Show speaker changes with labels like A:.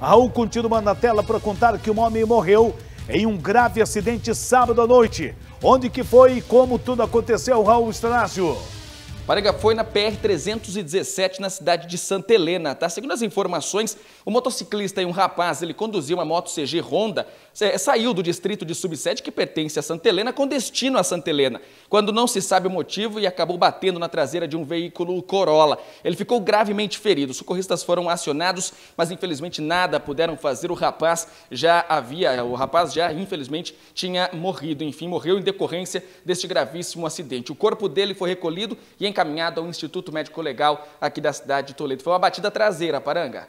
A: Raul continua na tela para contar que um homem morreu em um grave acidente sábado à noite. Onde que foi e como tudo aconteceu, Raul Estrásio?
B: Marenga foi na PR-317, na cidade de Santa Helena, tá? Segundo as informações, o motociclista e um rapaz, ele conduziu uma moto CG Honda, é, saiu do distrito de subsede que pertence a Santa Helena, com destino a Santa Helena, quando não se sabe o motivo e acabou batendo na traseira de um veículo Corolla. Ele ficou gravemente ferido, os socorristas foram acionados, mas infelizmente nada puderam fazer, o rapaz já havia, o rapaz já infelizmente tinha morrido, enfim, morreu em decorrência deste gravíssimo acidente. O corpo dele foi recolhido e encaminhado ao Instituto Médico Legal aqui da cidade de Toledo. Foi uma batida traseira, Paranga.